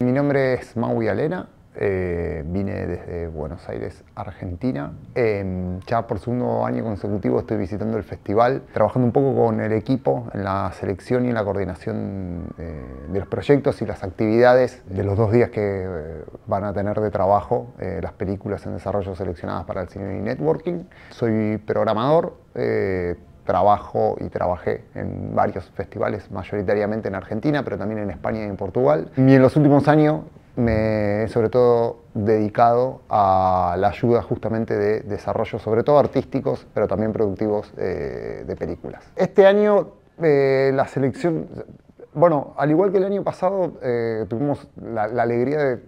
Mi nombre es Maui Alena, eh, vine desde Buenos Aires, Argentina. Em, ya por segundo año consecutivo estoy visitando el festival, trabajando un poco con el equipo en la selección y en la coordinación eh, de los proyectos y las actividades de los dos días que eh, van a tener de trabajo las películas en desarrollo seleccionadas para el cine y networking. Soy programador trabajo y trabajé en varios festivales, mayoritariamente en Argentina, pero también en España y en Portugal. Y en los últimos años me he sobre todo dedicado a la ayuda justamente de desarrollos, sobre todo artísticos, pero también productivos eh, de películas. Este año eh, la selección, bueno, al igual que el año pasado, eh, tuvimos la, alegría de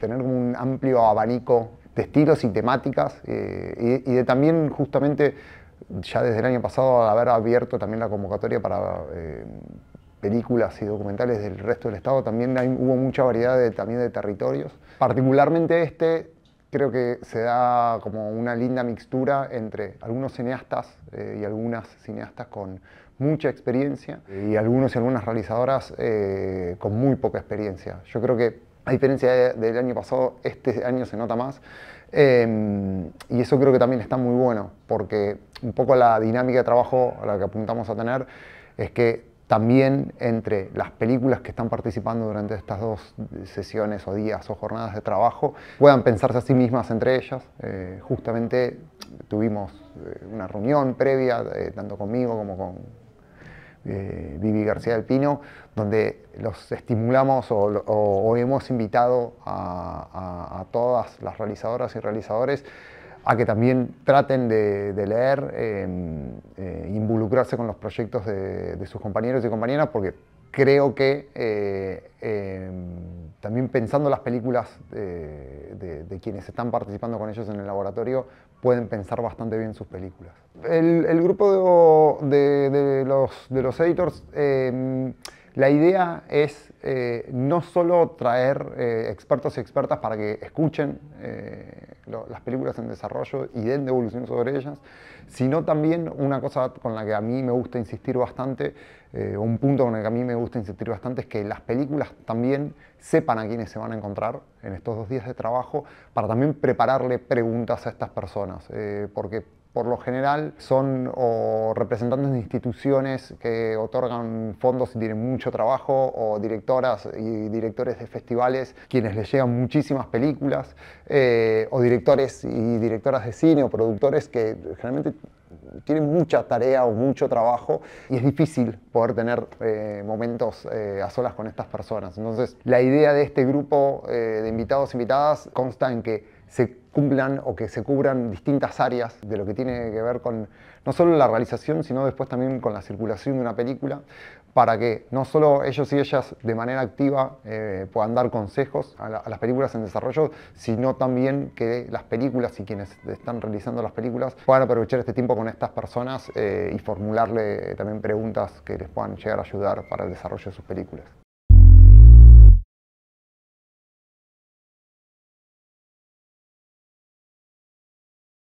tener un amplio abanico de estilos y temáticas y de también justamente ya desde el año pasado al haber abierto también la convocatoria para eh, películas y documentales del resto del estado, también hubo mucha variedad de, también de territorios. Particularmente este creo que se da como una linda mixtura entre algunos cineastas eh, y algunas cineastas con mucha experiencia y algunos y algunas realizadoras eh, con muy poca experiencia. Yo creo que a diferencia del año pasado, este año se nota más. Em, y eso creo que también está muy bueno, porque un poco la dinámica de trabajo a la que apuntamos a tener es que también entre las películas que están participando durante estas dos sesiones o días o jornadas de trabajo puedan pensarse a sí mismas entre ellas. Eh, justamente tuvimos eh, una reunión previa, eh, tanto conmigo como con eh, Vivi García Alpino, donde los estimulamos o, hemos invitado a, todas las realizadoras y realizadores a que también traten de, leer, em, eh, involucrarse con los proyectos de, de, sus compañeros y compañeras, porque creo que eh, em, también pensando las películas eh, de, quienes están participando con ellos en el laboratorio, pueden pensar bastante bien sus películas. El, grupo de, los, editors, em, la idea es eh, no solo traer eh, expertos y expertas para que escuchen las películas en desarrollo y den evolución sobre ellas, sino también una cosa con la que a mí me gusta insistir bastante, eh, un punto con el que a mí me gusta insistir bastante es que las películas también sepan a quiénes se van a encontrar en estos dos días de trabajo para también prepararle preguntas a estas personas, eh, porque por lo general son representantes de instituciones que otorgan fondos y tienen mucho trabajo, o directoras y directores de festivales quienes les llegan muchísimas películas, eh, o directores y directoras de cine o productores que generalmente tienen mucha tarea o mucho trabajo y es difícil poder tener eh, momentos eh, a solas con estas personas. Entonces, la idea de este grupo de invitados e invitadas consta en que se cumplan o que se cubran distintas áreas de lo que tiene que ver con no solo la realización, sino después también con la circulación de una película, para que no solo ellos y ellas de manera activa eh, puedan dar consejos a, las películas en desarrollo, sino también que las películas y quienes están realizando las películas puedan aprovechar este tiempo con estas personas eh, y formularle también preguntas que les puedan llegar a ayudar para el desarrollo de sus películas.